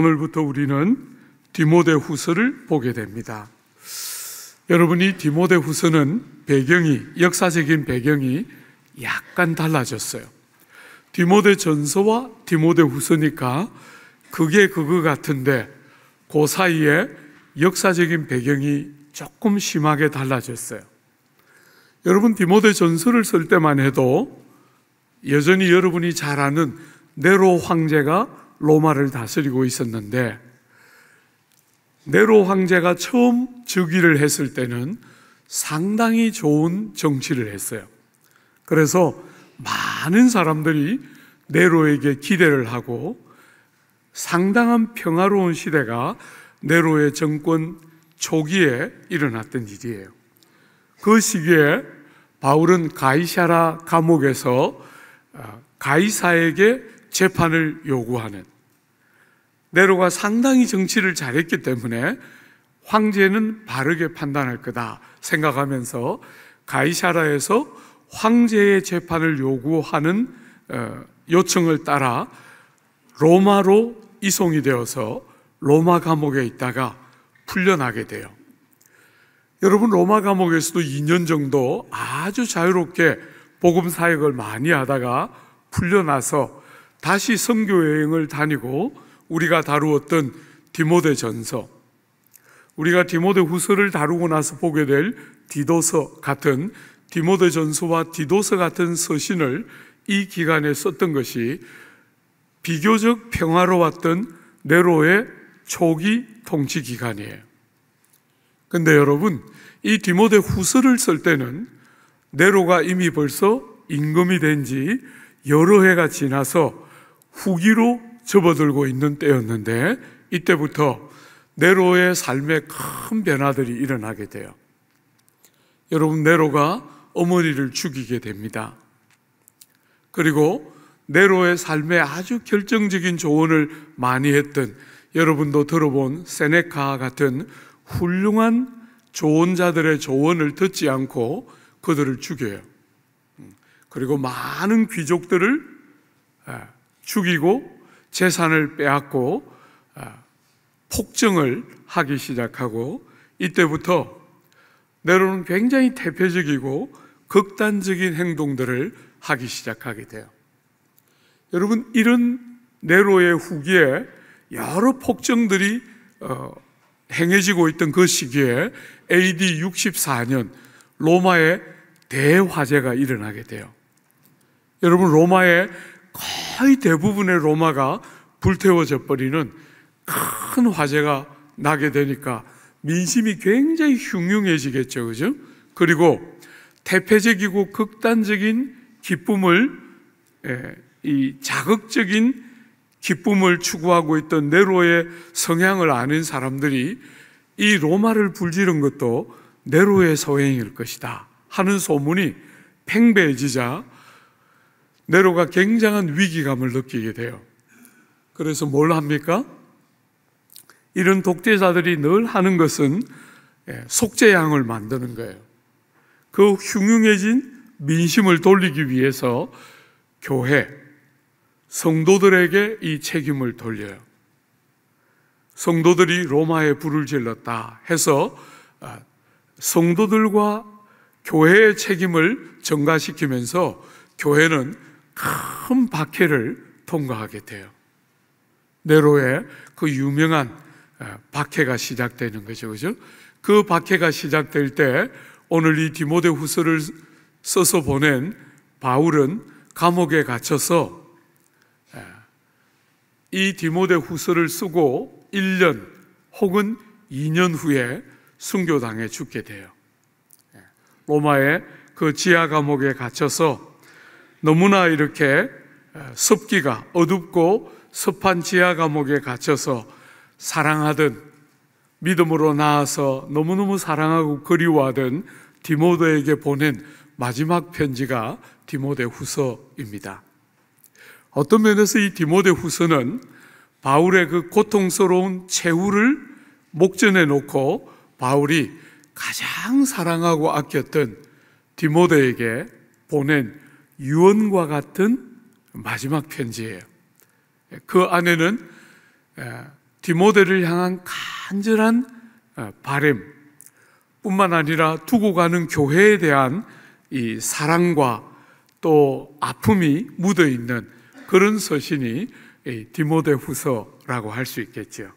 오늘부터 우리는 디모데 후서를 보게 됩니다. 여러분이 디모데 후서는 배경이, 역사적인 배경이 약간 달라졌어요. 디모데 전서와 디모데 후서니까 그게 그거 같은데 그 사이에 역사적인 배경이 조금 심하게 달라졌어요. 여러분 디모데 전서를 쓸 때만 해도 여전히 여러분이 잘 아는 네로 황제가 로마를 다스리고 있었는데 네로 황제가 처음 즉위를 했을 때는 상당히 좋은 정치를 했어요. 그래서 많은 사람들이 네로에게 기대를 하고 상당한 평화로운 시대가 네로의 정권 초기에 일어났던 일이에요. 그 시기에 바울은 가이사라 감옥에서 어, 가이사에게 재판을 요구하는 네로가 상당히 정치를 잘했기 때문에 황제는 바르게 판단할 거다 생각하면서 가이샤라에서 황제의 재판을 요구하는 어, 요청을 따라 로마로 이송이 되어서 로마 감옥에 있다가 풀려나게 돼요. 여러분 로마 감옥에서도 2년 정도 아주 자유롭게 복음 사역을 많이 하다가 풀려나서 다시 선교 여행을 다니고 우리가 다루었던 디모데 전서, 우리가 디모데 후서를 다루고 나서 보게 될 디도서 같은 디모데 전서와 디도서 같은 서신을 이 기간에 썼던 것이 비교적 평화로웠던 네로의 초기 통치 기간이에요. 근데 여러분, 이 디모데 후서를 쓸 때는 네로가 이미 벌써 임금이 된지 여러 해가 지나서 후기로 접어들고 있는 때였는데 이때부터 네로의 삶에 큰 변화들이 일어나게 돼요. 여러분 네로가 어머니를 죽이게 됩니다. 그리고 네로의 삶에 아주 결정적인 조언을 많이 했던 여러분도 들어본 세네카 같은 훌륭한 조언자들의 조언을 듣지 않고 그들을 죽여요. 그리고 많은 귀족들을 죽이고 재산을 빼앗고 아, 폭증을 하기 시작하고 이때부터 네로는 굉장히 대표적이고 극단적인 행동들을 하기 시작하게 돼요. 여러분 이런 네로의 후기에 여러 폭정들이 어, 행해지고 있던 그 시기에 AD 64년 로마의 대화재가 일어나게 돼요. 여러분 로마의 거의 대부분의 로마가 불태워져 버리는 큰 화재가 나게 되니까 민심이 굉장히 흉흉해지겠죠. 그죠? 그리고 대표적이고 극단적인 기쁨을 예, 이 자극적인 기쁨을 추구하고 있던 네로의 성향을 아는 사람들이 이 로마를 불지른 것도 네로의 소행일 것이다 하는 소문이 팽배해지자 네로가 굉장한 위기감을 느끼게 돼요. 그래서 뭘 합니까? 이런 독재자들이 늘 하는 것은 예, 속죄양을 만드는 거예요. 그 흉흉해진 민심을 돌리기 위해서 교회, 성도들에게 이 책임을 돌려요. 성도들이 로마에 불을 질렀다 해서 아, 성도들과 교회의 책임을 전가시키면서 교회는 큰 박해를 통과하게 돼요. 네로의 그 유명한 박해가 시작되는 거죠. 그죠? 그 박해가 시작될 때 오늘 이 디모데 후서를 써서 보낸 바울은 감옥에 갇혀서 이 디모데 후서를 쓰고 1년 혹은 2년 후에 순교당해 죽게 돼요. 로마의 그 지하 감옥에 갇혀서 너무나 이렇게 습기가 어둡고 습한 지하 감옥에 갇혀서 사랑하던 믿음으로 나아서 너무너무 사랑하고 그리워하던 디모데에게 보낸 마지막 편지가 디모데 후서입니다. 어떤 면에서 이 디모데 후서는 바울의 그 고통스러운 최후를 목전에 놓고 바울이 가장 사랑하고 아꼈던 디모데에게 보낸 유언과 같은 마지막 편지예요. 그 안에는 디모데를 향한 간절한 어, 바램 뿐만 아니라 두고 가는 교회에 대한 이 사랑과 또 아픔이 묻어 있는 그런 서신이 디모데 후서라고 할 수 있겠죠.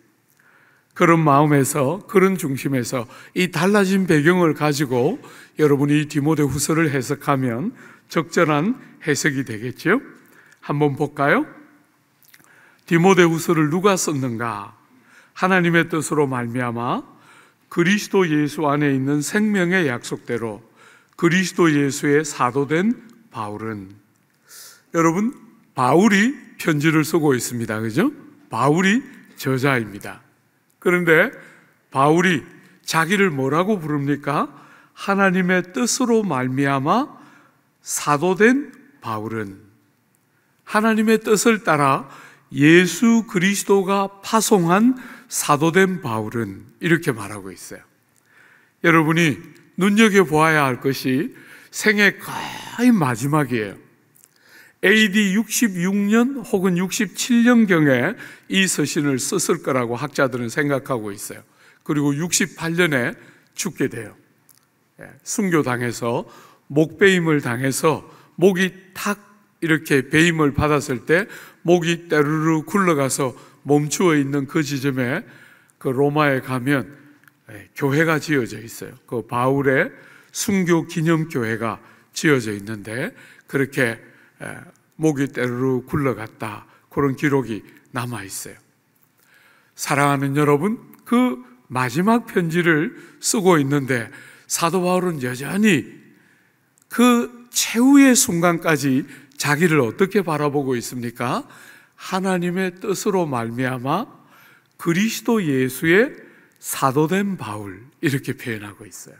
그런 마음에서 그런 중심에서 이 달라진 배경을 가지고 여러분이 디모데 후서를 해석하면 적절한 해석이 되겠죠. 한번 볼까요? 디모데 후서를 누가 썼는가? 하나님의 뜻으로 말미암아 그리스도 예수 안에 있는 생명의 약속대로 그리스도 예수의 사도된 바울은 여러분 바울이 편지를 쓰고 있습니다. 그죠? 바울이 저자입니다. 그런데 바울이 자기를 뭐라고 부릅니까? 하나님의 뜻으로 말미암아 사도된 바울은 하나님의 뜻을 따라 예수 그리스도가 파송한 사도된 바울은 이렇게 말하고 있어요. 여러분이 눈여겨 보아야 할 것이 생애 거의 마지막이에요. AD 66년 혹은 67년경에 이 서신을 썼을 거라고 학자들은 생각하고 있어요. 그리고 68년에 죽게 돼요. 예, 순교당해서 목베임을 당해서 목이 탁 이렇게 베임을 받았을 때 목이 때르르 굴러가서 멈추어 있는 그 지점에 그 로마에 가면 예, 교회가 지어져 있어요. 그 바울의 순교 기념 교회가 지어져 있는데 그렇게 예, 목이 때르르 굴러갔다. 그런 기록이 남아 있어요. 사랑하는 여러분, 그 마지막 편지를 쓰고 있는데 사도 바울은 여전히 그 최후의 순간까지 자기를 어떻게 바라보고 있습니까? 하나님의 뜻으로 말미암아 그리스도 예수의 사도된 바울 이렇게 표현하고 있어요.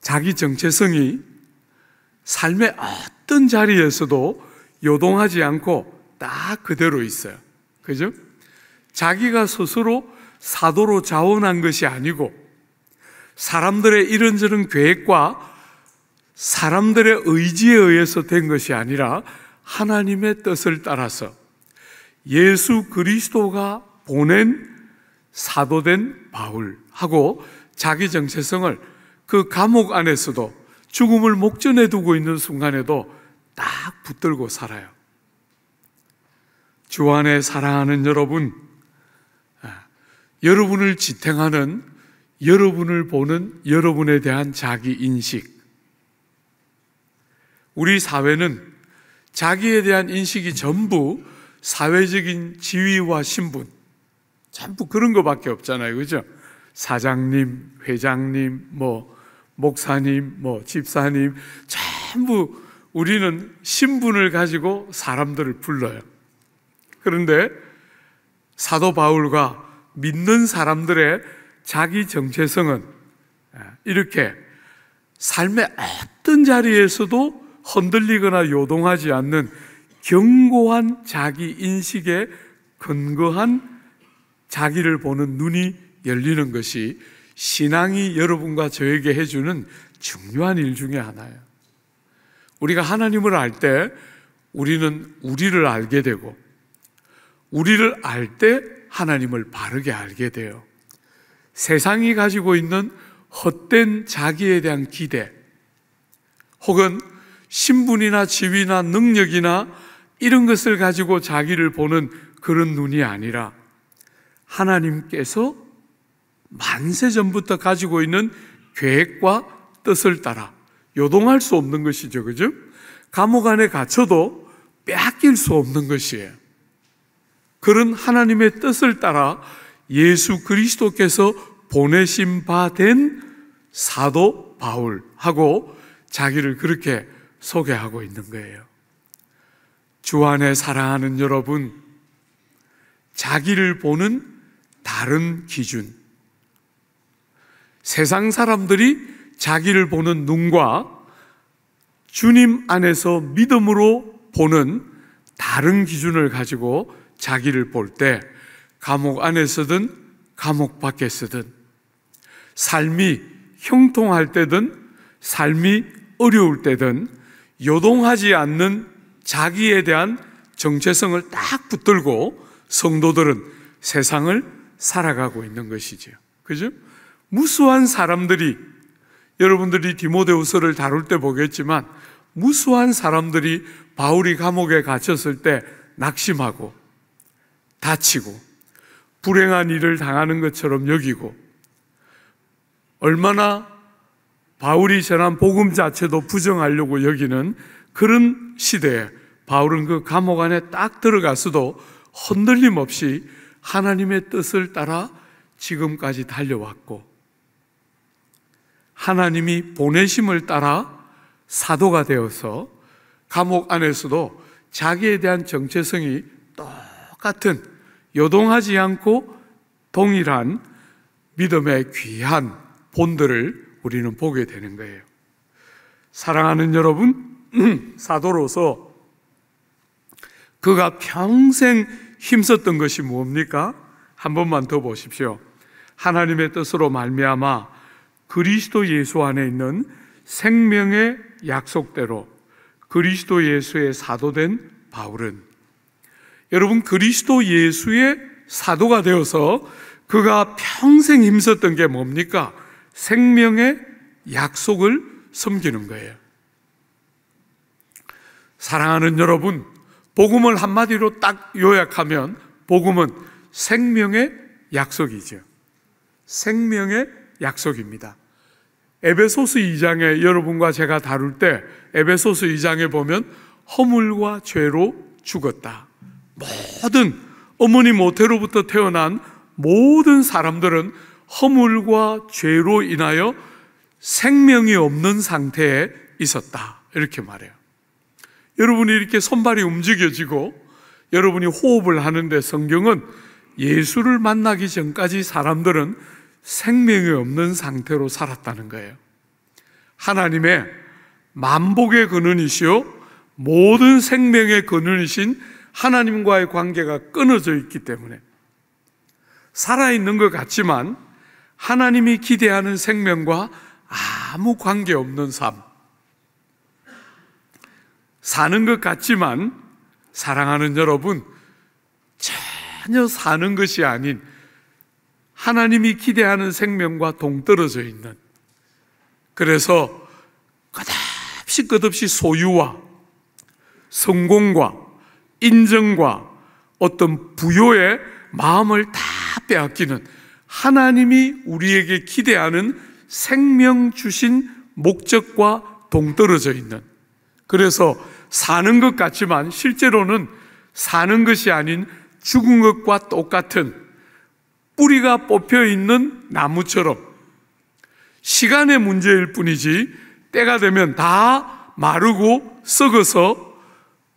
자기 정체성이 삶의 어떤 자리에서도 요동하지 않고 딱 그대로 있어요. 그죠? 자기가 스스로 사도로 자원한 것이 아니고 사람들의 이런저런 계획과 사람들의 의지에 의해서 된 것이 아니라 하나님의 뜻을 따라서 예수 그리스도가 보낸 사도된 바울하고 자기 정체성을 그 감옥 안에서도 죽음을 목전에 두고 있는 순간에도 딱 붙들고 살아요. 주 안에 사랑하는 여러분, 아, 여러분을 지탱하는 여러분을 보는 여러분에 대한 자기 인식. 우리 사회는 자기에 대한 인식이 전부 사회적인 지위와 신분, 전부 그런 것밖에 없잖아요. 그죠? 사장님, 회장님, 뭐, 목사님, 뭐 집사님 전부 우리는 신분을 가지고 사람들을 불러요. 그런데 사도 바울과 믿는 사람들의 자기 정체성은 예, 이렇게 삶의 어떤 자리에서도 흔들리거나 요동하지 않는 견고한 자기 인식에 근거한 자기를 보는 눈이 열리는 것이 신앙이 여러분과 저에게 해주는 중요한 일 중에 하나예요. 우리가 하나님을 알 때 우리는 우리를 알게 되고, 우리를 알 때 하나님을 바르게 알게 돼요. 세상이 가지고 있는 헛된 자기에 대한 기대, 혹은 신분이나 지위나 능력이나 이런 것을 가지고 자기를 보는 그런 눈이 아니라 하나님께서 만세 전부터 가지고 있는 계획과 뜻을 따라 요동할 수 없는 것이죠. 그죠? 감옥 안에 갇혀도 빼앗길 수 없는 것이에요. 그런 하나님의 뜻을 따라 예수 그리스도께서 보내신 바 된 사도 바울하고 자기를 그렇게 소개하고 있는 거예요. 주 안에 사랑하는 여러분, 자기를 보는 다른 기준, 세상 사람들이 자기를 보는 눈과 주님 안에서 믿음으로 보는 다른 기준을 가지고 자기를 볼 때 감옥 안에 서든 감옥 밖에 서든 삶이 형통할 때든 삶이 어려울 때든 요동하지 않는 자기에 대한 정체성을 딱 붙들고 성도들은 세상을 살아가고 있는 것이지요. 그죠? 무수한 사람들이 여러분들이 디모데우서를 다룰 때 보겠지만 무수한 사람들이 바울이 감옥에 갇혔을 때 낙심하고 다치고 불행한 일을 당하는 것처럼 여기고 얼마나 바울이 전한 복음 자체도 부정하려고 여기는 그런 시대에 바울은 그 감옥 안에 딱들어가서도 흔들림 없이 하나님의 뜻을 따라 지금까지 달려왔고 하나님이 보내심을 따라 사도가 되어서 감옥 안에서도 자기에 대한 정체성이 똑같은 요동하지 않고 동일한 믿음의 귀한 본들을 우리는 보게 되는 거예요. 사랑하는 여러분, 사도로서 그가 평생 힘썼던 것이 뭡니까? 한 번만 더 보십시오. 하나님의 뜻으로 말미암아 그리스도 예수 안에 있는 생명의 약속대로 그리스도 예수의 사도된 바울은 여러분 그리스도 예수의 사도가 되어서 그가 평생 힘썼던 게 뭡니까? 생명의 약속을 섬기는 거예요. 사랑하는 여러분, 복음을 한마디로 딱 요약하면 복음은 생명의 약속이죠. 생명의 약속입니다. 에베소스 2장에 여러분과 제가 다룰 때 에베소스 2장에 보면 허물과 죄로 죽었다. 모든 어머니 모태로부터 태어난 모든 사람들은 허물과 죄로 인하여 생명이 없는 상태에 있었다. 이렇게 말해요. 여러분이 이렇게 손발이 움직여지고 여러분이 호흡을 하는데 성경은 예수를 만나기 전까지 사람들은 생명이 없는 상태로 살았다는 거예요. 하나님의 만복의 근원이시요 모든 생명의 근원이신 하나님과의 관계가 끊어져 있기 때문에 살아있는 것 같지만 하나님이 기대하는 생명과 아무 관계 없는 삶. 사는 것 같지만 사랑하는 여러분 전혀 사는 것이 아닌 하나님이 기대하는 생명과 동떨어져 있는 그래서 끝없이 끝없이 소유와 성공과 인정과 어떤 부여의 마음을 다 빼앗기는 하나님이 우리에게 기대하는 생명 주신 목적과 동떨어져 있는 그래서 사는 것 같지만 실제로는 사는 것이 아닌 죽은 것과 똑같은 뿌리가 뽑혀 있는 나무처럼 시간의 문제일 뿐이지 때가 되면 다 마르고 썩어서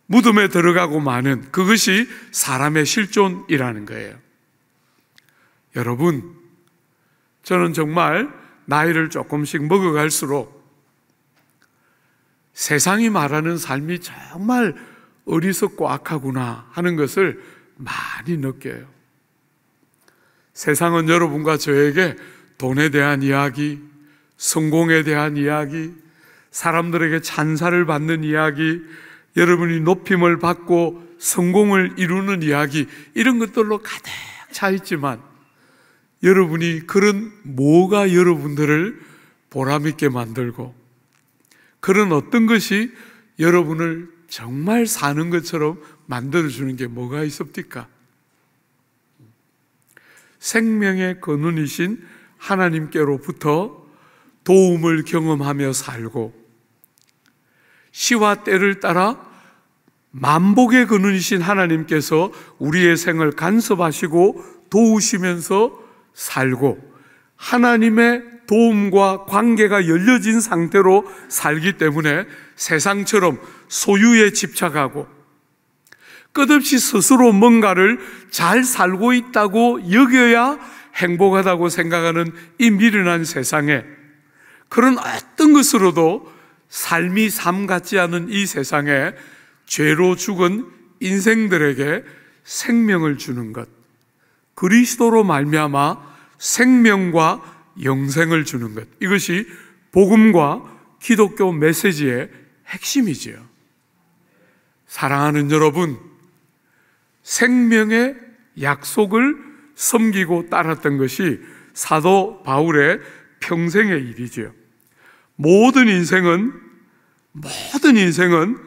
무덤에 들어가고 마는 그것이 사람의 실존이라는 거예요. 여러분, 저는 정말 나이를 조금씩 먹어갈수록 세상이 말하는 삶이 정말 어리석고 악하구나 하는 것을 많이 느껴요. 세상은 여러분과 저에게 돈에 대한 이야기, 성공에 대한 이야기, 사람들에게 찬사를 받는 이야기, 여러분이 높임을 받고 성공을 이루는 이야기, 이런 것들로 가득 차 있지만 여러분이 그런 뭐가 여러분들을 보람있게 만들고 그런 어떤 것이 여러분을 정말 사는 것처럼 만들어주는 게 뭐가 있습니까? 생명의 근원이신 하나님께로부터 도움을 경험하며 살고 시와 때를 따라 만복의 근원이신 하나님께서 우리의 생을 간섭하시고 도우시면서 살고 하나님의 도움과 관계가 열려진 상태로 살기 때문에 세상처럼 소유에 집착하고 끝없이 스스로 뭔가를 잘 살고 있다고 여겨야 행복하다고 생각하는 이 미련한 세상에 그런 어떤 것으로도 삶이 삶 같지 않은 이 세상에 죄로 죽은 인생들에게 생명을 주는 것 그리스도로 말미암아 생명과 영생을 주는 것 이것이 복음과 기독교 메시지의 핵심이지요. 사랑하는 여러분 생명의 약속을 섬기고 따랐던 것이 사도 바울의 평생의 일이죠 모든 인생은 모든 인생은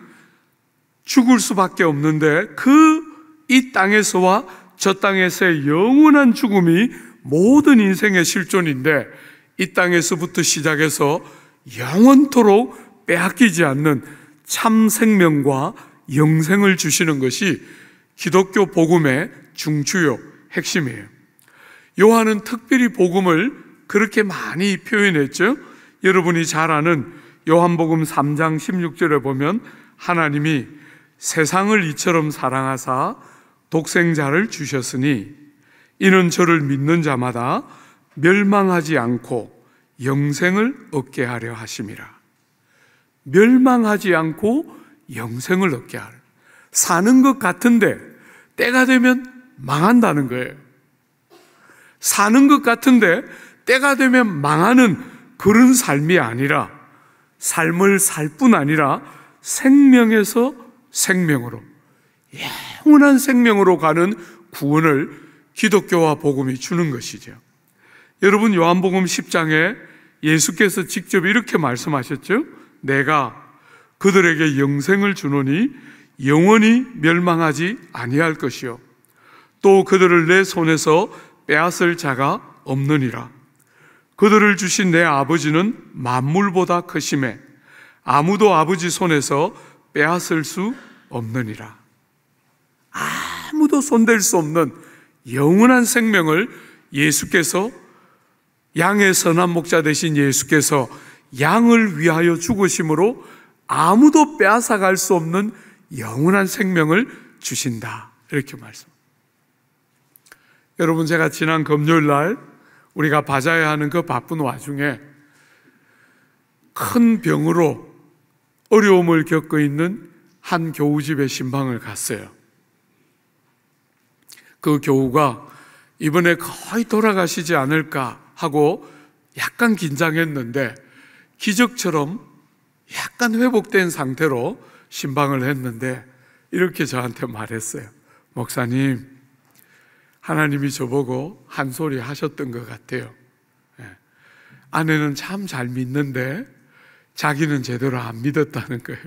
죽을 수밖에 없는데 그 이 땅에서와 저 땅에서의 영원한 죽음이 모든 인생의 실존인데 이 땅에서부터 시작해서 영원토록 빼앗기지 않는 참 생명과 영생을 주시는 것이 기독교 복음의 중추요, 핵심이에요. 요한은 특별히 복음을 그렇게 많이 표현했죠. 여러분이 잘 아는 요한복음 3장 16절에 보면 하나님이 세상을 이처럼 사랑하사 독생자를 주셨으니 이는 저를 믿는 자마다 멸망하지 않고 영생을 얻게 하려 하심이라. 멸망하지 않고 영생을 얻게 하라. 사는 것 같은데 때가 되면 망한다는 거예요. 사는 것 같은데 때가 되면 망하는 그런 삶이 아니라 삶을 살 뿐 아니라 생명에서 생명으로 영원한 생명으로 가는 구원을 기독교와 복음이 주는 것이죠. 여러분 요한복음 10장에 예수께서 직접 이렇게 말씀하셨죠. 내가 그들에게 영생을 주노니 영원히 멸망하지 아니할 것이요 또 그들을 내 손에서 빼앗을 자가 없느니라 그들을 주신 내 아버지는 만물보다 크심에 아무도 아버지 손에서 빼앗을 수 없느니라 아무도 손댈 수 없는 영원한 생명을 예수께서 양의 선한 목자 되신 예수께서 양을 위하여 죽으심으로 아무도 빼앗아갈 수 없는 영원한 생명을 주신다. 이렇게 말씀. 여러분, 제가 지난 금요일 날 우리가 받아야 하는 그 바쁜 와중에 큰 병으로 어려움을 겪고 있는 한 교우집의 신방을 갔어요. 그 교우가 이번에 거의 돌아가시지 않을까 하고 약간 긴장했는데 기적처럼 약간 회복된 상태로 신방을 했는데 이렇게 저한테 말했어요. 목사님, 하나님이 저보고 한 소리 하셨던 것 같아요. 예. 아내는 참 잘 믿는데 자기는 제대로 안 믿었다는 거예요.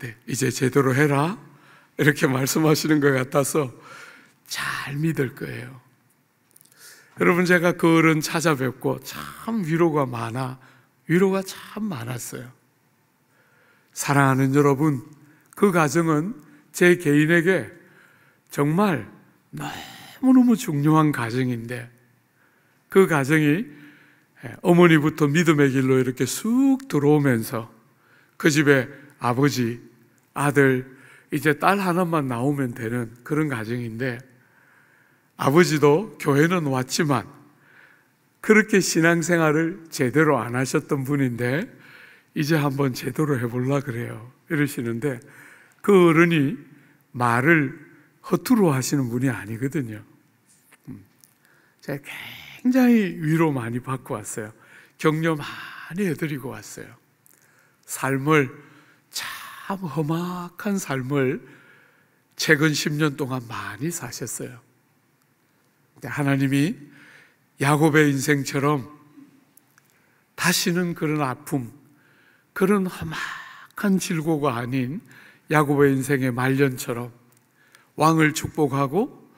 네, 이제 제대로 해라. 이렇게 말씀하시는 것 같아서 잘 믿을 거예요. 여러분, 제가 그 어른 찾아뵙고 참 위로가 많아, 위로가 참 많았어요. 사랑하는 여러분, 그 가정은 제 개인에게 정말 너무너무 중요한 가정인데 그 가정이 어머니부터 믿음의 길로 이렇게 쑥 들어오면서 그 집에 아버지, 아들, 이제 딸 하나만 나오면 되는 그런 가정인데 아버지도 교회는 왔지만 그렇게 신앙생활을 제대로 안 하셨던 분인데 이제 한번 제대로 해볼라 그래요. 이러시는데 그 어른이 말을 허투루 하시는 분이 아니거든요. 음. 제가 굉장히 위로 많이 받고 왔어요. 격려 많이 해드리고 왔어요. 삶을 참 험악한 삶을 최근 10년 동안 많이 사셨어요. 하나님이 야곱의 인생처럼 다시는 그런 아픔, 그런 험악한 질고가 아닌 야곱의 인생의 말년처럼 왕을 축복하고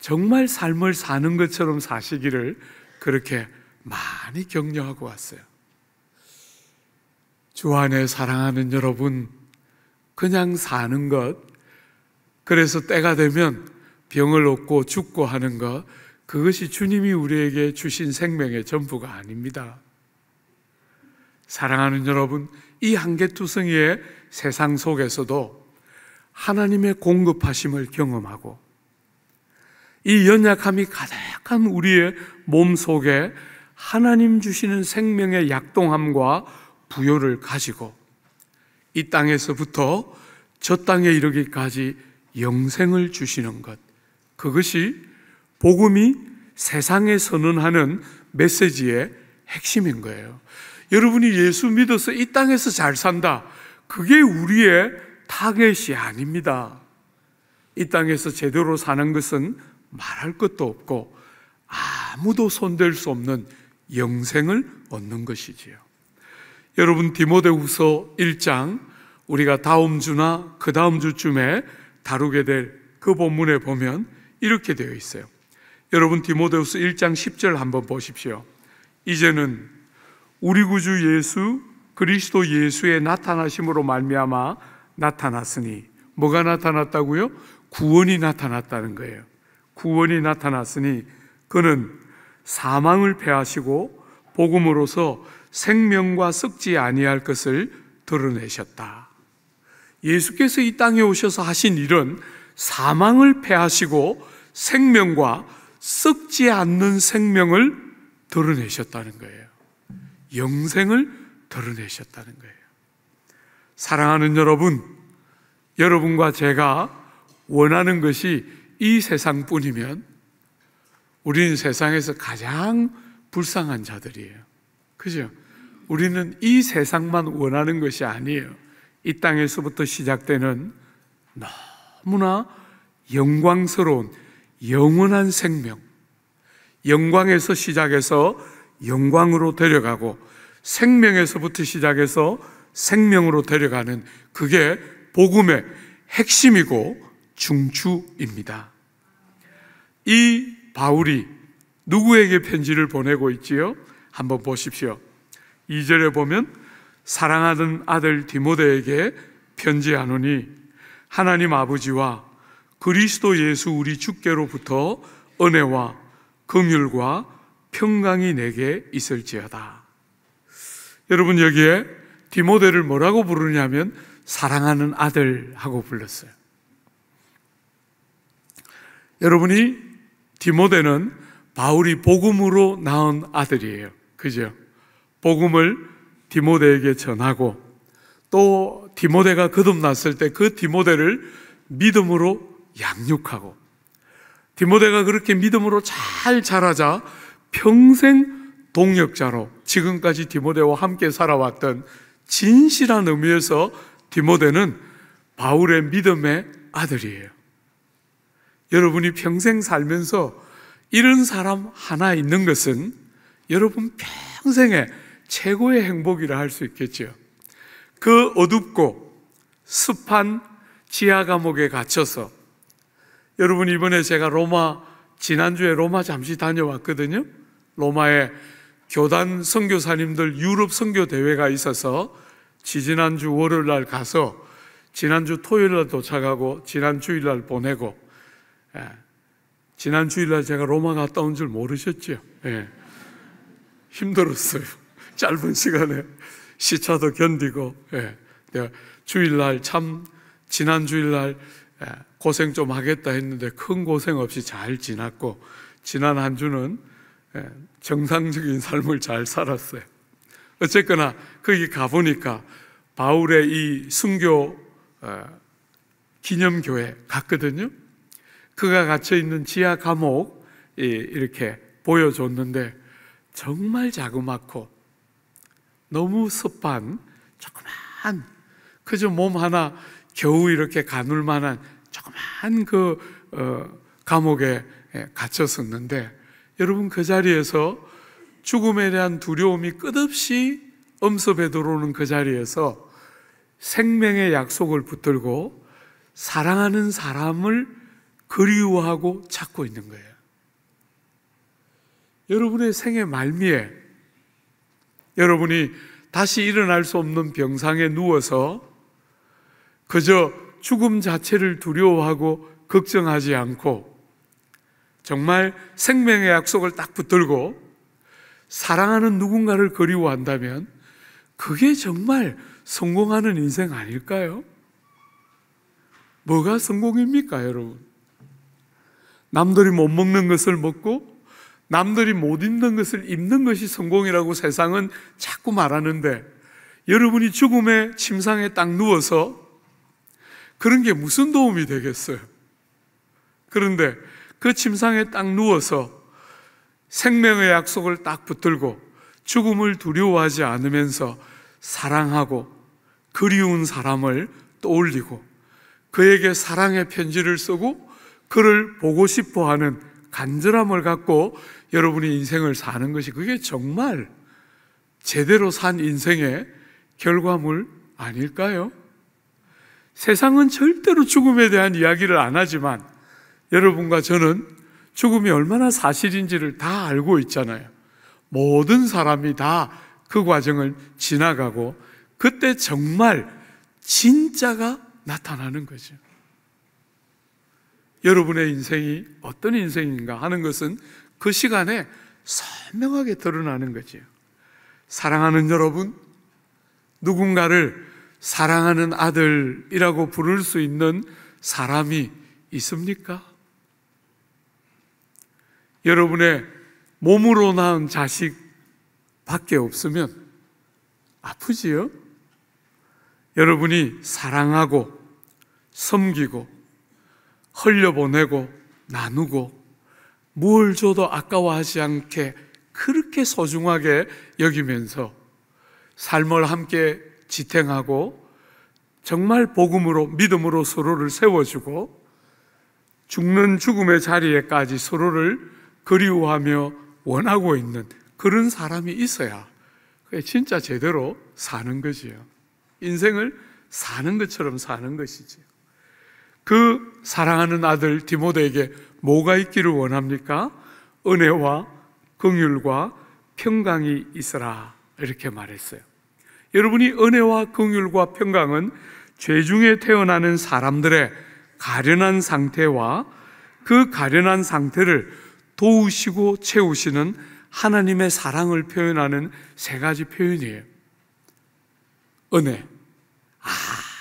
정말 삶을 사는 것처럼 사시기를 그렇게 많이 격려하고 왔어요. 주 안에 사랑하는 여러분, 그냥 사는 것, 그래서 때가 되면 병을 얻고 죽고 하는 것, 그것이 주님이 우리에게 주신 생명의 전부가 아닙니다. 사랑하는 여러분, 이 한계투성이의 세상 속에서도 하나님의 공급하심을 경험하고 이 연약함이 가득한 우리의 몸 속에 하나님 주시는 생명의 약동함과 부여를 가지고 이 땅에서부터 저 땅에 이르기까지 영생을 주시는 것. 그것이 복음이 세상에 선언하는 메시지의 핵심인 거예요. 여러분이 예수 믿어서 이 땅에서 잘 산다. 그게 우리의 타겟이 아닙니다. 이 땅에서 제대로 사는 것은 말할 것도 없고 아무도 손댈 수 없는 영생을 얻는 것이지요. 여러분 디모데후서 1장 우리가 다음 주나 그 다음 주쯤에 다루게 될 그 본문에 보면 이렇게 되어 있어요. 여러분 디모데후서 1장 10절 한번 보십시오. 이제는 우리 구주 예수 그리스도 예수의 나타나심으로 말미암아 나타났으니 뭐가 나타났다고요? 구원이 나타났다는 거예요. 구원이 나타났으니 그는 사망을 패하시고 복음으로서 생명과 썩지 아니할 것을 드러내셨다. 예수께서 이 땅에 오셔서 하신 일은 사망을 패하시고 생명과 썩지 않는 생명을 드러내셨다는 거예요. 영생을 드러내셨다는 거예요. 사랑하는 여러분, 여러분과 제가 원하는 것이 이 세상뿐이면 우리는 세상에서 가장 불쌍한 자들이에요. 그죠? 우리는 이 세상만 원하는 것이 아니에요. 이 땅에서부터 시작되는 너무나 영광스러운 영원한 생명. 영광에서 시작해서 영광으로 데려가고 생명에서부터 시작해서 생명으로 데려가는 그게 복음의 핵심이고 중추입니다. 이 바울이 누구에게 편지를 보내고 있지요? 한번 보십시오. 2절에 보면 사랑하는 아들 디모데에게 편지하노니 하나님 아버지와 그리스도 예수 우리 주께로부터 은혜와 긍휼과 평강이 내게 있을지어다. 여러분 여기에 디모데를 뭐라고 부르냐면 사랑하는 아들 하고 불렀어요. 여러분이 디모데는 바울이 복음으로 낳은 아들이에요. 그죠? 복음을 디모데에게 전하고 또 디모데가 거듭났을 때 그 디모데를 믿음으로 양육하고 디모데가 그렇게 믿음으로 잘 자라자 평생 동역자로 지금까지 디모데와 함께 살아왔던 진실한 의미에서 디모데는 바울의 믿음의 아들이에요. 여러분이 평생 살면서 이런 사람 하나 있는 것은 여러분 평생의 최고의 행복이라 할 수 있겠죠. 그 어둡고 습한 지하 감옥에 갇혀서 여러분 이번에 제가 로마 지난주에 로마 잠시 다녀왔거든요. 로마의 교단 선교사님들 유럽 선교 대회가 있어서 지지난주 월요일 날 가서 지난주 토요일 날 도착하고 지난 주일 날 보내고 예. 지난 주일 날 제가 로마 갔다 온 줄 모르셨죠? 예. 힘들었어요. 짧은 시간에 시차도 견디고 예. 주일 날 참 지난 주일 날 예, 고생 좀 하겠다 했는데 큰 고생 없이 잘 지났고 지난 한 주는 예, 정상적인 삶을 잘 살았어요. 어쨌거나 거기 가보니까 바울의 이 순교 어, 기념교회 갔거든요. 그가 갇혀 있는 지하 감옥 이렇게 보여줬는데 정말 자그맣고 너무 습한 조그만 그저 몸 하나 겨우 이렇게 가눌 만한 조그만 그 어, 감옥에 예, 갇혔었는데 여러분 그 자리에서 죽음에 대한 두려움이 끝없이 엄습에 들어오는 그 자리에서 생명의 약속을 붙들고 사랑하는 사람을 그리워하고 찾고 있는 거예요. 여러분의 생의 말미에 여러분이 다시 일어날 수 없는 병상에 누워서 그저 죽음 자체를 두려워하고 걱정하지 않고 정말 생명의 약속을 딱 붙들고 사랑하는 누군가를 그리워한다면 그게 정말 성공하는 인생 아닐까요? 뭐가 성공입니까, 여러분? 남들이 못 먹는 것을 먹고 남들이 못 입는 것을 입는 것이 성공이라고 세상은 자꾸 말하는데 여러분이 죽음의 침상에 딱 누워서 그런 게 무슨 도움이 되겠어요? 그런데 그 침상에 딱 누워서 생명의 약속을 딱 붙들고 죽음을 두려워하지 않으면서 사랑하고 그리운 사람을 떠올리고 그에게 사랑의 편지를 쓰고 그를 보고 싶어 하는 간절함을 갖고 여러분이 인생을 사는 것이 그게 정말 제대로 산 인생의 결과물 아닐까요? 세상은 절대로 죽음에 대한 이야기를 안 하지만 여러분과 저는 죽음이 얼마나 사실인지를 다 알고 있잖아요. 모든 사람이 다 그 과정을 지나가고 그때 정말 진짜가 나타나는 거죠. 여러분의 인생이 어떤 인생인가 하는 것은 그 시간에 선명하게 드러나는 거죠. 사랑하는 여러분, 누군가를 사랑하는 아들이라고 부를 수 있는 사람이 있습니까? 여러분의 몸으로 낳은 자식 밖에 없으면 아프지요? 여러분이 사랑하고 섬기고 흘려보내고 나누고 뭘 줘도 아까워하지 않게 그렇게 소중하게 여기면서 삶을 함께 지탱하고 정말 복음으로 믿음으로 서로를 세워주고 죽는 죽음의 자리에까지 서로를 그리워하며 원하고 있는 그런 사람이 있어야 그게 진짜 제대로 사는 거지요. 인생을 사는 것처럼 사는 것이지요. 그 사랑하는 아들 디모데에게 뭐가 있기를 원합니까? 은혜와 긍휼과 평강이 있어라 이렇게 말했어요. 여러분이 은혜와 긍휼과 평강은 죄중에 태어나는 사람들의 가련한 상태와 그 가련한 상태를 도우시고 채우시는 하나님의 사랑을 표현하는 세 가지 표현이에요. 은혜.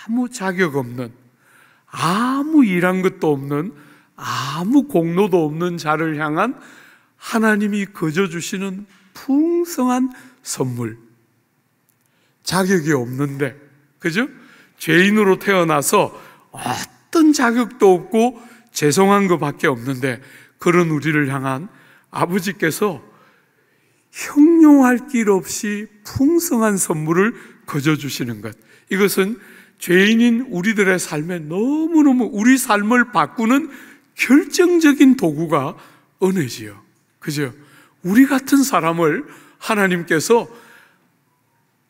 아무 자격 없는, 아무 일한 것도 없는, 아무 공로도 없는 자를 향한 하나님이 거저 주시는 풍성한 선물. 자격이 없는데, 그죠? 죄인으로 태어나서 어떤 자격도 없고 죄송한 것밖에 없는데 그런 우리를 향한 아버지께서 형용할 길 없이 풍성한 선물을 거저 주시는 것. 이것은 죄인인 우리들의 삶에 너무너무 우리 삶을 바꾸는 결정적인 도구가 은혜지요. 그죠? 우리 같은 사람을 하나님께서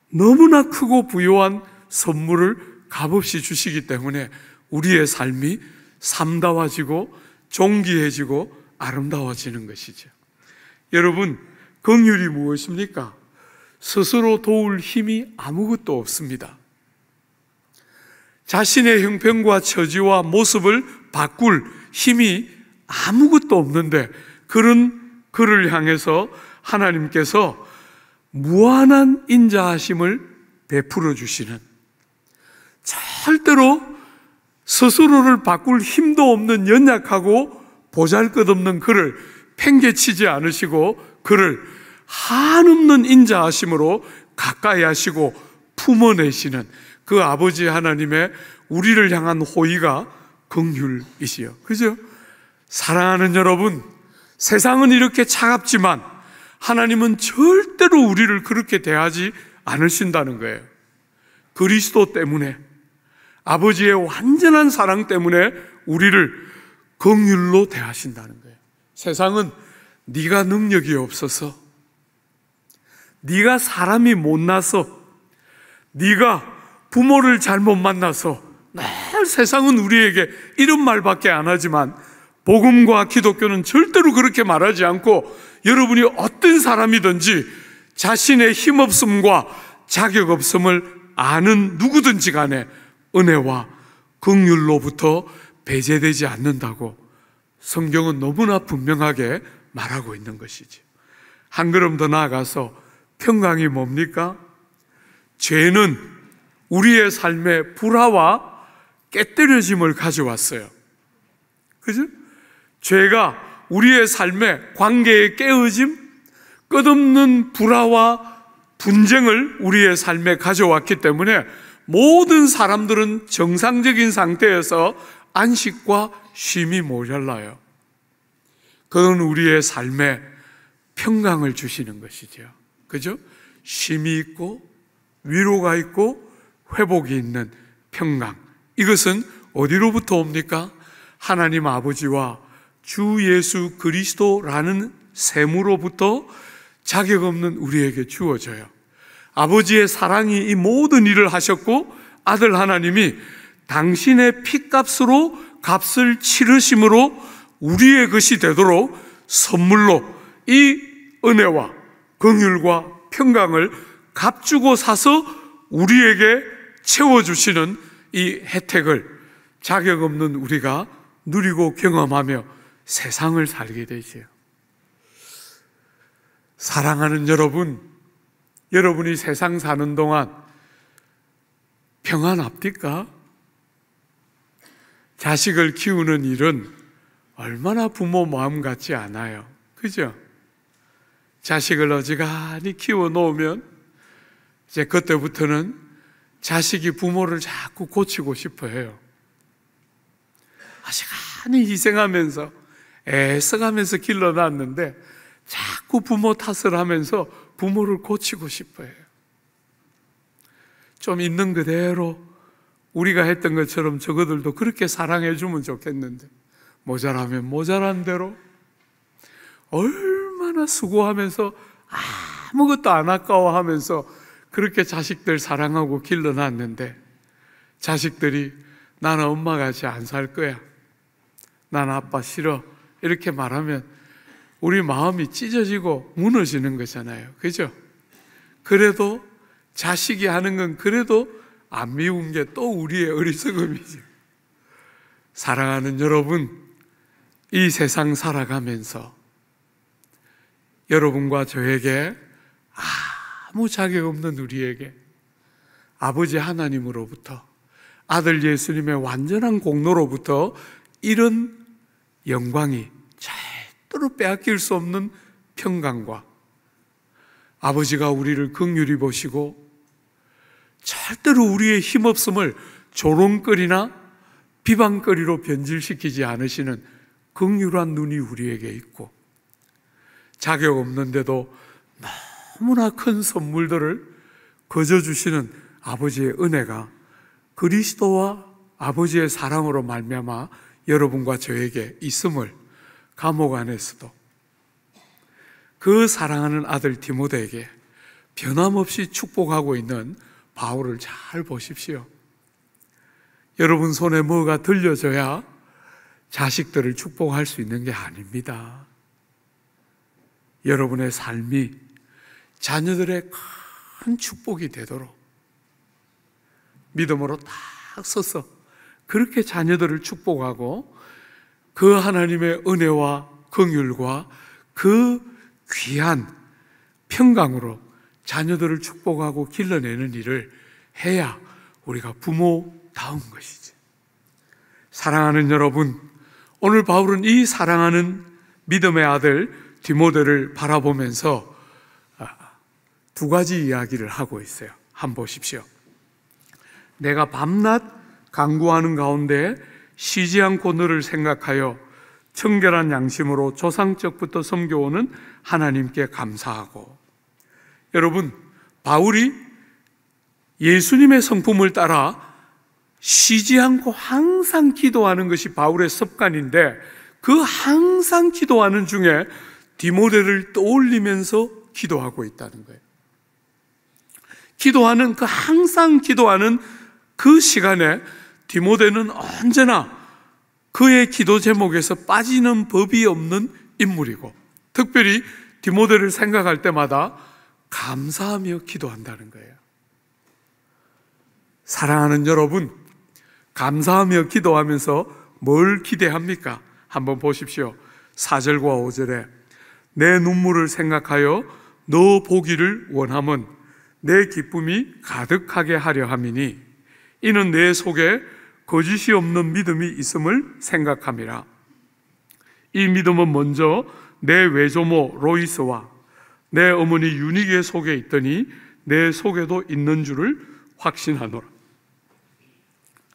너무나 크고 부요한 선물을 값없이 주시기 때문에 우리의 삶이 삼다워지고 종기해지고 아름다워지는 것이죠. 여러분, 긍휼이 무엇입니까? 스스로 도울 힘이 아무것도 없습니다. 자신의 형편과 처지와 모습을 바꿀 힘이 아무것도 없는데 그런 그를 향해서 하나님께서 무한한 인자하심을 베풀어 주시는 절대로 스스로를 바꿀 힘도 없는 연약하고 보잘것없는 그를 팽개치지 않으시고 그를 한없는 인자하심으로 가까이 하시고 품어내시는 그 아버지 하나님의 우리를 향한 호의가 긍휼이시요. 그죠? 사랑하는 여러분, 세상은 이렇게 차갑지만 하나님은 절대로 우리를 그렇게 대하지 않으신다는 거예요. 그리스도 때문에 아버지의 완전한 사랑 때문에 우리를 긍휼로 대하신다는 거예요. 세상은 네가 능력이 없어서 네가 사람이 못나서 네가 부모를 잘못 만나서 늘 세상은 우리에게 이런 말밖에 안 하지만 복음과 기독교는 절대로 그렇게 말하지 않고 여러분이 어떤 사람이든지 자신의 힘없음과 자격 없음을 아는 누구든지 간에 은혜와 긍휼로부터 배제되지 않는다고 성경은 너무나 분명하게 말하고 있는 것이지. 한 걸음 더 나아가서 평강이 뭡니까? 죄는 우리의 삶에 불화와 깨뜨려짐을 가져왔어요. 그죠? 죄가 우리의 삶에 관계의 깨어짐, 끝없는 불화와 분쟁을 우리의 삶에 가져왔기 때문에 모든 사람들은 정상적인 상태에서 안식과 쉼이 모자라요. 그건 우리의 삶에 평강을 주시는 것이죠. 그죠? 쉼이 있고 위로가 있고 회복이 있는 평강. 이것은 어디로부터 옵니까? 하나님 아버지와 주 예수 그리스도라는 셈으로부터 자격 없는 우리에게 주어져요. 아버지의 사랑이 이 모든 일을 하셨고 아들 하나님이 당신의 피값으로 값을 치르심으로 우리의 것이 되도록 선물로 이 은혜와 긍휼과 평강을 값주고 사서 우리에게 채워주시는 이 혜택을 자격 없는 우리가 누리고 경험하며 세상을 살게 되지요. 사랑하는 여러분, 여러분이 세상 사는 동안 평안합니까? 자식을 키우는 일은 얼마나 부모 마음 같지 않아요. 그죠? 자식을 어지간히 키워놓으면 이제 그때부터는 자식이 부모를 자꾸 고치고 싶어 해요. 어지간히 희생하면서 애써가면서 길러놨는데 자꾸 부모 탓을 하면서 부모를 고치고 싶어 해요. 좀 있는 그대로 우리가 했던 것처럼 저거들도 그렇게 사랑해 주면 좋겠는데 모자라면 모자란 대로 얼마나 수고하면서 아무것도 안 아까워하면서 그렇게 자식들 사랑하고 길러놨는데 자식들이 나는 엄마 같이 안 살 거야. 난 아빠 싫어. 이렇게 말하면 우리 마음이 찢어지고 무너지는 거잖아요. 그죠? 그래도 자식이 하는 건 그래도 안 미운 게 또 우리의 어리석음이죠. 사랑하는 여러분, 이 세상 살아가면서 여러분과 저에게 아무 자격 없는 우리에게 아버지 하나님으로부터 아들 예수님의 완전한 공로로부터 이런 영광이 절대로 빼앗길 수 없는 평강과 아버지가 우리를 극률히 보시고 절대로 우리의 힘없음을 조롱거리나 비방거리로 변질시키지 않으시는 극률한 눈이 우리에게 있고 자격 없는데도 너무나 큰 선물들을 거저 주시는 아버지의 은혜가 그리스도와 아버지의 사랑으로 말미암아 여러분과 저에게 있음을 감옥 안에서도 그 사랑하는 아들 디모데에게 변함없이 축복하고 있는 바울을 잘 보십시오. 여러분 손에 뭐가 들려져야 자식들을 축복할 수 있는 게 아닙니다. 여러분의 삶이 자녀들의 큰 축복이 되도록 믿음으로 딱 서서 그렇게 자녀들을 축복하고 그 하나님의 은혜와 긍휼과 그 귀한 평강으로 자녀들을 축복하고 길러내는 일을 해야 우리가 부모다운 것이지. 사랑하는 여러분, 오늘 바울은 이 사랑하는 믿음의 아들 디모델을 바라보면서 아, 두 가지 이야기를 하고 있어요. 한번 보십시오. 내가 밤낮 강구하는 가운데 쉬지 않고 너를 생각하여 청결한 양심으로 조상적부터 섬겨오는 하나님께 감사하고 여러분, 바울이 예수님의 성품을 따라 쉬지 않고 항상 기도하는 것이 바울의 습관인데 그 항상 기도하는 중에 디모데를 떠올리면서 기도하고 있다는 거예요. 기도하는 그 항상 기도하는 그 시간에 디모데는 언제나 그의 기도 제목에서 빠지는 법이 없는 인물이고 특별히 디모데를 생각할 때마다 감사하며 기도한다는 거예요. 사랑하는 여러분, 감사하며 기도하면서 뭘 기대합니까? 한번 보십시오. 4절과 5절에 내 눈물을 생각하여 너 보기를 원함은 내 기쁨이 가득하게 하려 함이니 이는 내 속에 거짓이 없는 믿음이 있음을 생각함이라. 이 믿음은 먼저 내 외조모 로이스와 내 어머니 윤희계 속에 있더니 내 속에도 있는 줄을 확신하노라.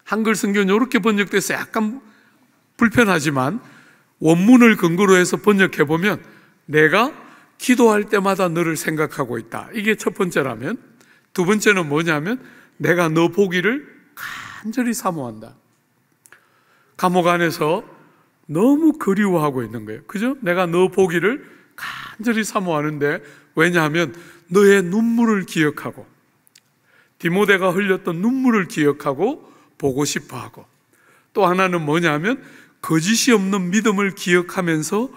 한글 성경 이렇게 번역돼서 약간 불편하지만 원문을 근거로 해서 번역해 보면 내가 기도할 때마다 너를 생각하고 있다. 이게 첫 번째라면 두 번째는 뭐냐면 내가 너 보기를 간절히 사모한다. 감옥 안에서 너무 그리워하고 있는 거예요. 그죠? 내가 너 보기를 간절히 사모하는데 왜냐하면 너의 눈물을 기억하고 디모데가 흘렸던 눈물을 기억하고 보고 싶어하고 또 하나는 뭐냐면 거짓이 없는 믿음을 기억하면서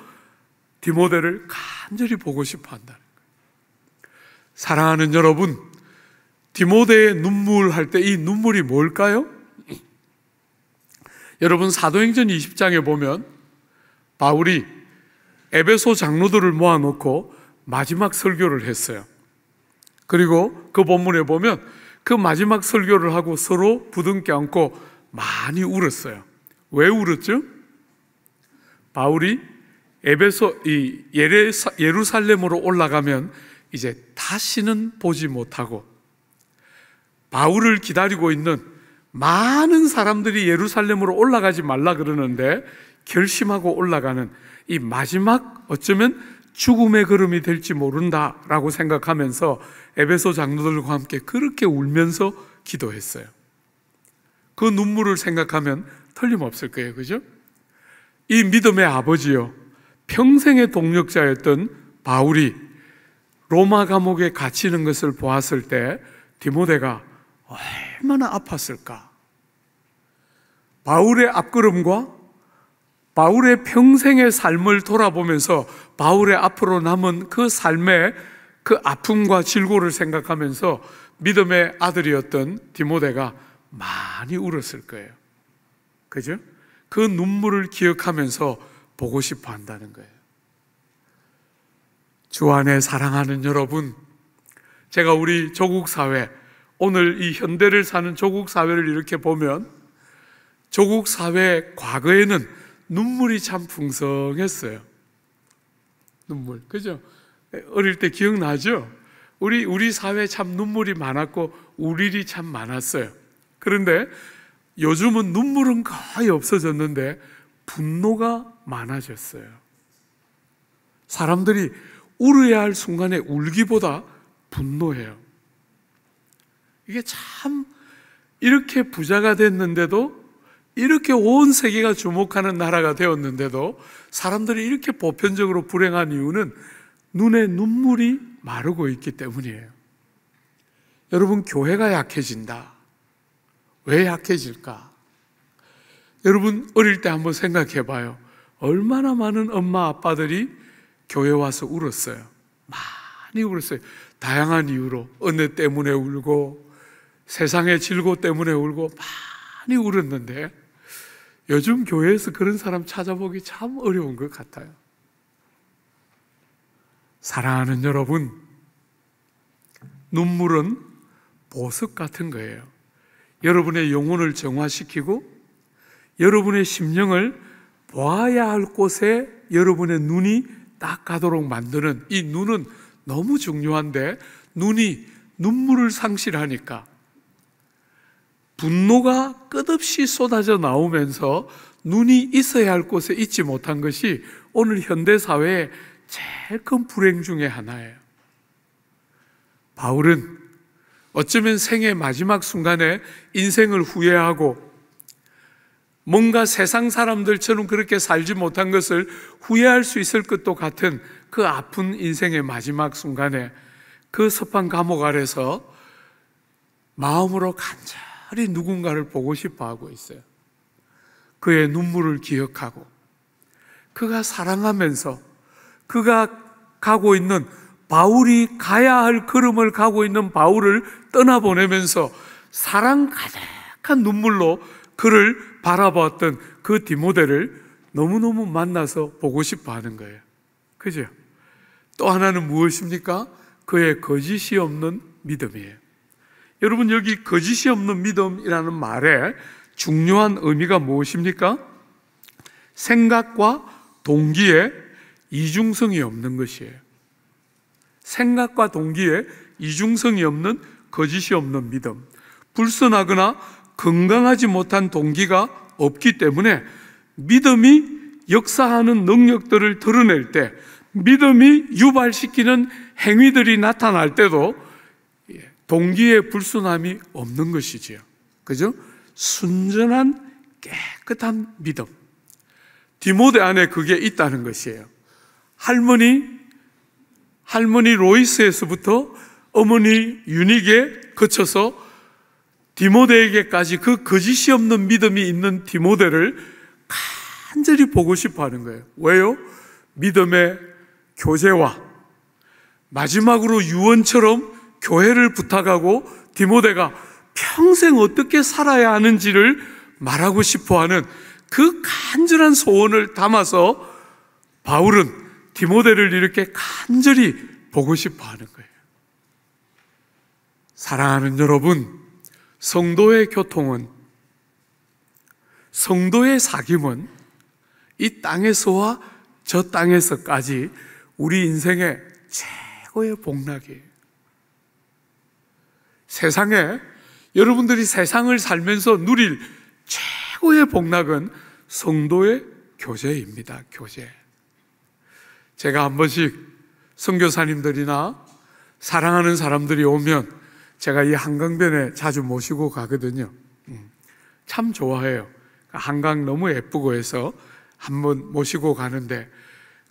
디모데를 간절히 보고 싶어 한다는 거예요. 사랑하는 여러분, 디모데의 눈물 할 때 이 눈물이 뭘까요? 여러분 사도행전 20장에 보면 바울이 에베소 장로들을 모아놓고 마지막 설교를 했어요. 그리고 그 본문에 보면 그 마지막 설교를 하고 서로 부둥켜 안고 많이 울었어요. 왜 울었죠? 바울이 에베소 이 예레사, 예루살렘으로 올라가면 이제 다시는 보지 못하고 바울을 기다리고 있는 많은 사람들이 예루살렘으로 올라가지 말라 그러는데 결심하고 올라가는 이 마지막 어쩌면 죽음의 걸음이 될지 모른다라고 생각하면서 에베소 장로들과 함께 그렇게 울면서 기도했어요. 그 눈물을 생각하면 틀림없을 거예요. 그죠? 이 믿음의 아버지요. 평생의 동력자였던 바울이 로마 감옥에 갇히는 것을 보았을 때 디모데가 얼마나 아팠을까? 바울의 앞걸음과 바울의 평생의 삶을 돌아보면서 바울의 앞으로 남은 그 삶의 그 아픔과 질고를 생각하면서 믿음의 아들이었던 디모데가 많이 울었을 거예요. 그죠? 그 눈물을 기억하면서 보고 싶어 한다는 거예요. 주안의 사랑하는 여러분, 제가 우리 조국 사회, 오늘 이 현대를 사는 조국 사회를 이렇게 보면 조국 사회 과거에는 눈물이 참 풍성했어요. 눈물. 그죠? 어릴 때 기억나죠? 우리, 우리 사회에 참 눈물이 많았고, 우릴이 참 많았어요. 그런데 요즘은 눈물은 거의 없어졌는데, 분노가 많아졌어요. 사람들이 울어야 할 순간에 울기보다 분노해요. 이게 참, 이렇게 부자가 됐는데도 이렇게 온 세계가 주목하는 나라가 되었는데도 사람들이 이렇게 보편적으로 불행한 이유는 눈에 눈물이 마르고 있기 때문이에요. 여러분, 교회가 약해진다. 왜 약해질까? 여러분, 어릴 때 한번 생각해 봐요. 얼마나 많은 엄마, 아빠들이 교회 와서 울었어요. 많이 울었어요. 다양한 이유로. 은혜 때문에 울고, 세상의 질고 때문에 울고, 많이 울었는데, 요즘 교회에서 그런 사람 찾아보기 참 어려운 것 같아요. 사랑하는 여러분, 눈물은 보석 같은 거예요. 여러분의 영혼을 정화시키고 여러분의 심령을 보아야 할 곳에 여러분의 눈이 딱 가도록 만드는 이 눈은 너무 중요한데 눈이 눈물을 상실하니까 분노가 끝없이 쏟아져 나오면서 눈이 있어야 할 곳에 있지 못한 것이 오늘 현대사회의 제일 큰 불행 중의 하나예요. 바울은 어쩌면 생의 마지막 순간에 인생을 후회하고 뭔가 세상 사람들처럼 그렇게 살지 못한 것을 후회할 수 있을 것도 같은 그 아픈 인생의 마지막 순간에 그섭판 감옥 아래서 마음으로 간절 간절히 누군가를 보고 싶어 하고 있어요. 그의 눈물을 기억하고 그가 사랑하면서 그가 가고 있는 바울이 가야 할 걸음을 가고 있는 바울을 떠나보내면서 사랑 가득한 눈물로 그를 바라봤던 그디모델을 너무너무 만나서 보고 싶어 하는 거예요. 그죠? 또 하나는 무엇입니까? 그의 거짓이 없는 믿음이에요. 여러분 여기 거짓이 없는 믿음이라는 말에 중요한 의미가 무엇입니까? 생각과 동기에 이중성이 없는 것이에요. 생각과 동기에 이중성이 없는 거짓이 없는 믿음. 불선하거나 건강하지 못한 동기가 없기 때문에 믿음이 역사하는 능력들을 드러낼 때, 믿음이 유발시키는 행위들이 나타날 때도 동기의 불순함이 없는 것이지요. 그죠? 순전한 깨끗한 믿음. 디모데 안에 그게 있다는 것이에요. 할머니, 할머니 로이스에서부터 어머니 유닉에 거쳐서 디모데에게까지 그 거짓이 없는 믿음이 있는 디모데를 간절히 보고 싶어 하는 거예요. 왜요? 믿음의 교제와 마지막으로 유언처럼 교회를 부탁하고 디모데가 평생 어떻게 살아야 하는지를 말하고 싶어 하는 그 간절한 소원을 담아서 바울은 디모데를 이렇게 간절히 보고 싶어 하는 거예요. 사랑하는 여러분, 성도의 교통은, 성도의 사귐은 이 땅에서와 저 땅에서까지 우리 인생의 최고의 복락이에요. 세상에 여러분들이 세상을 살면서 누릴 최고의 복락은 성도의 교제입니다. 교제. 제가 한 번씩 성교사님들이나 사랑하는 사람들이 오면 제가 이 한강변에 자주 모시고 가거든요. 음, 참 좋아해요. 한강 너무 예쁘고 해서 한 번 모시고 가는데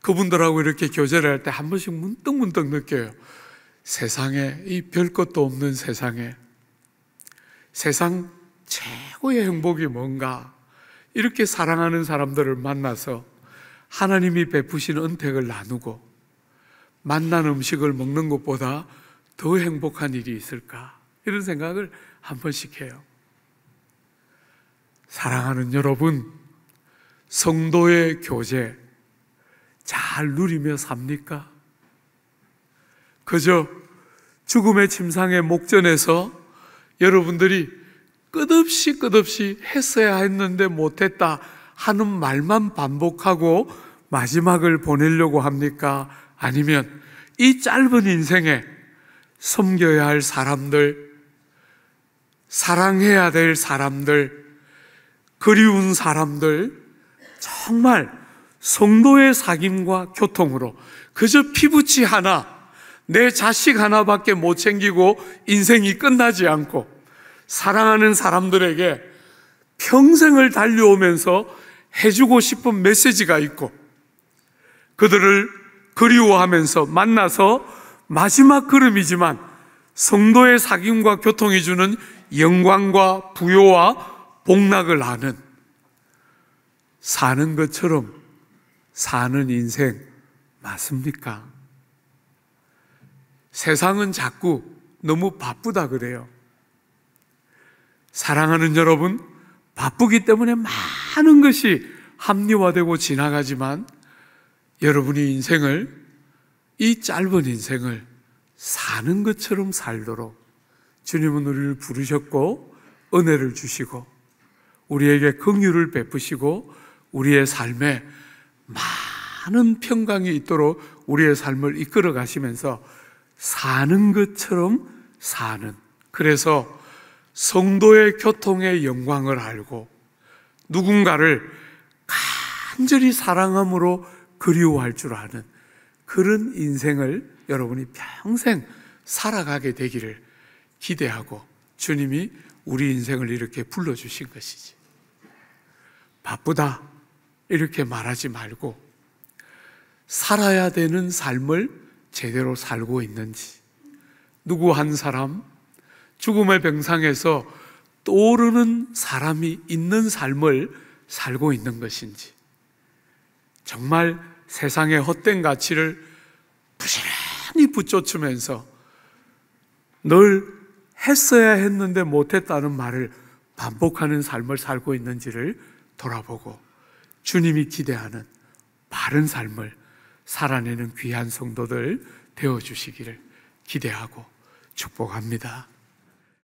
그분들하고 이렇게 교제를 할 때 한 번씩 문득문득 문득 느껴요. 세상에 이 별것도 없는 세상에 세상 최고의 행복이 뭔가 이렇게 사랑하는 사람들을 만나서 하나님이 베푸신 은택을 나누고 만난 음식을 먹는 것보다 더 행복한 일이 있을까? 이런 생각을 한 번씩 해요. 사랑하는 여러분, 성도의 교제 잘 누리며 삽니까? 그저 죽음의 침상의 목전에서 여러분들이 끝없이 끝없이 했어야 했는데 못했다 하는 말만 반복하고 마지막을 보내려고 합니까? 아니면 이 짧은 인생에 섬겨야 할 사람들, 사랑해야 될 사람들, 그리운 사람들, 정말 성도의 사귐과 교통으로 그저 피붙이 하나 내 자식 하나밖에 못 챙기고 인생이 끝나지 않고 사랑하는 사람들에게 평생을 달려오면서 해주고 싶은 메시지가 있고 그들을 그리워하면서 만나서 마지막 걸음이지만 성도의 사귐과 교통이 주는 영광과 부요와 복락을 아는 사는 것처럼 사는 인생 맞습니까? 세상은 자꾸 너무 바쁘다 그래요. 사랑하는 여러분, 바쁘기 때문에 많은 것이 합리화되고 지나가지만 여러분이 인생을 이 짧은 인생을 사는 것처럼 살도록 주님은 우리를 부르셨고 은혜를 주시고 우리에게 긍휼을 베푸시고 우리의 삶에 많은 평강이 있도록 우리의 삶을 이끌어 가시면서 사는 것처럼 사는. 그래서 성도의 교통의 영광을 알고 누군가를 간절히 사랑함으로 그리워할 줄 아는 그런 인생을 여러분이 평생 살아가게 되기를 기대하고 주님이 우리 인생을 이렇게 불러주신 것이지. 바쁘다. 이렇게 말하지 말고 살아야 되는 삶을 제대로 살고 있는지 누구 한 사람 죽음의 병상에서 떠오르는 사람이 있는 삶을 살고 있는 것인지 정말 세상의 헛된 가치를 부지런히 붙여주면서 늘 했어야 했는데 못했다는 말을 반복하는 삶을 살고 있는지를 돌아보고 주님이 기대하는 바른 삶을 살아내는 귀한 성도들 되어 주시기를 기대하고 축복합니다.